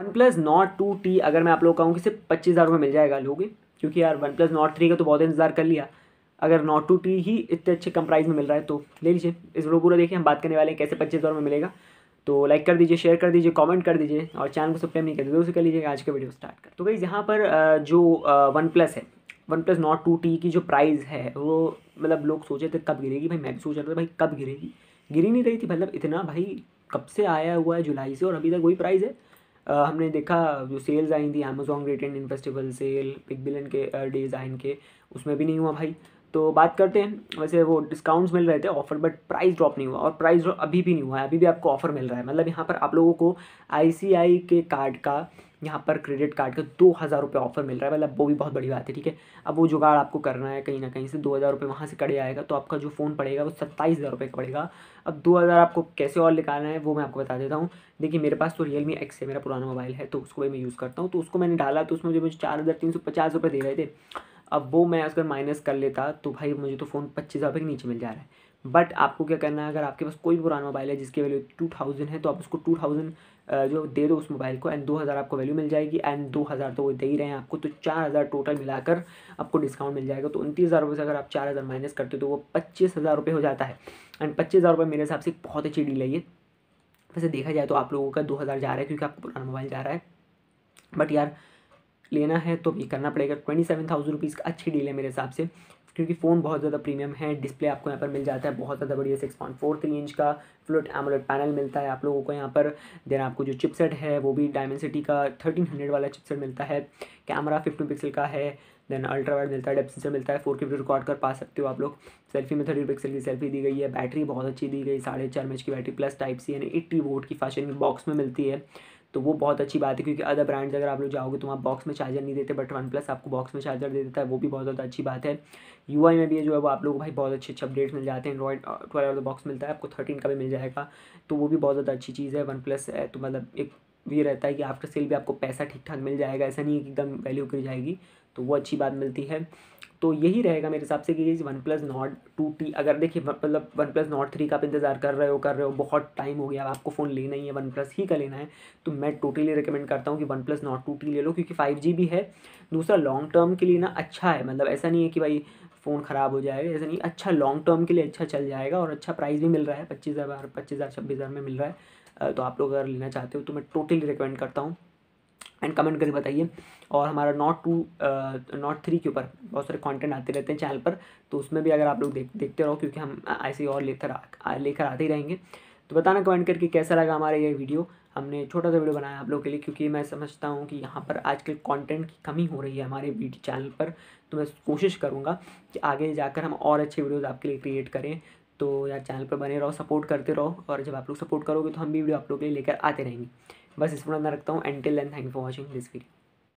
one OnePlus Nord two T अगर मैं आप लोग कहूँ कि सिर्फ पच्चीस हज़ार रुपये मिल जाएगा लोगे क्योंकि यार वन प्लस नॉट थ्री का तो बहुत इंतजार कर लिया अगर नॉट टू टी ही इतने अच्छे कम प्राइस में मिल रहा है तो ले लीजिए इस वो पूरा देखिए हम बात करने वाले हैं कैसे पच्चीस हज़ार में मिलेगा तो लाइक कर दीजिए शेयर कर दीजिए कमेंट कर दीजिए और चैनल को सब्सक्राइब नहीं कर दीजिए तो उसे कर लीजिएगा आज का वीडियो स्टार्ट कर तो भाई यहाँ पर जो वन प्लस है OnePlus Nord two T की जो प्राइस है वो मतलब लोग सोचे थे कब गिरेगी भाई मैं भी सोच रहा था भाई कब गिरेगी गिरी नहीं रही थी मतलब इतना भाई कब से आया हुआ है जुलाई से और अभी तक वही प्राइस है हमने देखा जो सेल्स आई थी Amazon return in festival sale big billion के डेज आइन इनके उसमें भी नहीं हुआ भाई तो बात करते हैं वैसे वो डिस्काउंट्स मिल रहे थे ऑफर बट प्राइस ड्रॉप नहीं हुआ और प्राइस ड्रॉप अभी भी नहीं हुआ है अभी भी आपको ऑफर मिल रहा है मतलब यहाँ पर आप लोगों को आई के कार्ड का यहाँ पर क्रेडिट कार्ड का दो हज़ार रुपये ऑफर मिल रहा है मतलब वो भी बहुत बड़ी बात है ठीक है अब वो जुगाड़ आपको करना है कहीं ना कहीं से दो हज़ार रुपये वहाँ से कड़े आएगा तो आपका जो फ़ोन पड़ेगा वो सत्ताईस हज़ार रुपये का पड़ेगा अब दो हज़ार आपको कैसे और निकालना है वो मैं आपको बता देता हूँ देखिए मेरे पास तो रियल मी एक्स है मेरा पुराना मोबाइल है तो उसको भी मैं यूज़ करता हूँ तो उसको मैंने डाला तो उसमें मुझे चार हज़ार तीन सौ पचास रुपये दे रहे थे अब वो मैं अगर माइनस कर लेता तो भाई मुझे तो फ़ोन पच्चीस हज़ार के नीचे मिल जा रहा है बट आपको क्या करना है अगर आपके पास कोई पुराना मोबाइल है जिसकी वैल्यू टू थाउजेंड है तो आप उसको टू थाउजेंड जो दे दो उस मोबाइल को एंड दो हज़ार आपको वैल्यू मिल जाएगी एंड दो हज़ार तो वो दे ही रहे हैं आपको तो चार हज़ार टोटल मिलाकर आपको डिस्काउंट मिल जाएगा तो उनतीस हज़ार रुपये से अगर आप चार हज़ार माइनस करते हो तो वो पच्चीस हज़ार रुपये हो जाता है एंड पच्चीस हज़ार रुपये मेरे हिसाब से बहुत अच्छी डील है ये वैसे देखा जाए तो आप लोगों का दो हज़ार जा रहा है क्योंकि आपको पुराना मोबाइल जा रहा है बट यार लेना है तो ये करना पड़ेगा ट्वेंटी सेवन थाउजेंड रुपीज़ का अच्छी डील है मेरे हिसाब से क्योंकि फ़ोन बहुत ज़्यादा प्रीमियम है डिस्प्ले आपको यहाँ पर मिल जाता है बहुत ज़्यादा बढ़िया six point four three inch का फ्लोट एमोलेट पैनल मिलता है आप लोगों को यहाँ पर देन आपको जो चिपसेट है वो भी डायमेंसिटी का थर्टीन हंड्रेड वाला चिपसेट मिलता है कैमरा फिफ्टी पिक्सल का है देन अल्ट्रा वाइड मिलता है डेप सेंसर मिलता है फोर के रिकॉर्ड कर पा सकते हो आप लोग सेल्फी में थर्टी पिक्सल की सेल्फी दी गई है बैटरी बहुत अच्छी दी गई साढ़े चार एम की बैटरी प्लस टाइप सी यानी एट्टी वोट की फैशन बॉक्स में मिलती है तो वो बहुत अच्छी बात है क्योंकि अदर ब्रांड्स अगर आप लोग जाओगे तो वहाँ बॉक्स में चार्जर नहीं देते बट वन प्लस आपको बॉक्स में चार्जर दे देता है वो भी बहुत ज़्यादा अच्छी बात है यू में भी जो है वो आप लोग भाई बहुत अच्छे अच्छे अपडेट्स मिल जाते हैं एंड्रॉइड ट्वेल्व बॉक्स मिलता है आपको थर्टीन का भी मिल जाएगा तो वो भी बहुत ज़्यादा अच्छी चीज़ है वन प्लस uh, तो मतलब एक भी रहता है कि आफ्टर सेल भी आपको पैसा ठीक ठाक मिल जाएगा ऐसा नहीं है कि एकदम वैल्यू गिर जाएगी तो वो अच्छी बात मिलती है तो यही रहेगा मेरे हिसाब से कि OnePlus Nord two T अगर देखिए मतलब वन प्लस नॉट थ्री का आप इंतज़ार कर रहे हो कर रहे हो बहुत टाइम हो गया आपको फ़ोन लेना ही है वन प्लस ही का लेना है तो मैं टोटली रिकमेंड करता हूँ कि OnePlus Nord two T ले लो क्योंकि फाइव जी भी है दूसरा लॉन्ग टर्म के लिए ना अच्छा है मतलब ऐसा नहीं है कि भाई फ़ोन ख़राब हो जाएगा ऐसा नहीं अच्छा लॉन्ग टर्म के लिए अच्छा चल जाएगा और अच्छा प्राइस भी मिल रहा है पच्चीस हज़ार पच्चीस हज़ार छब्बीस हज़ार में मिल रहा है तो आप लोग अगर लेना चाहते हो तो मैं टोटली रिकमेंड करता हूँ एंड कमेंट करके बताइए और हमारा नॉट टू नॉट थ्री के ऊपर बहुत सारे कंटेंट आते रहते हैं चैनल पर तो उसमें भी अगर आप लोग देख देखते रहो क्योंकि हम ऐसे और लेकर लेकर आते ही रहेंगे तो बताना कमेंट करके कैसा लगा हमारा ये वीडियो हमने छोटा सा वीडियो बनाया आप लोग के लिए क्योंकि मैं समझता हूँ कि यहाँ पर आजकल कंटेंट की कमी हो रही है हमारे वीडियो चैनल पर तो मैं कोशिश करूँगा कि आगे जाकर हम और अच्छे वीडियोज़ आपके लिए क्रिएट करें तो यार चैनल पर बने रहो सपोर्ट करते रहो और जब आप लोग सपोर्ट करोगे तो हम भी वीडियो आप लोग के लिए लेकर आते रहेंगे बस इस पर मैं रखता हूँ until and thank for watching this video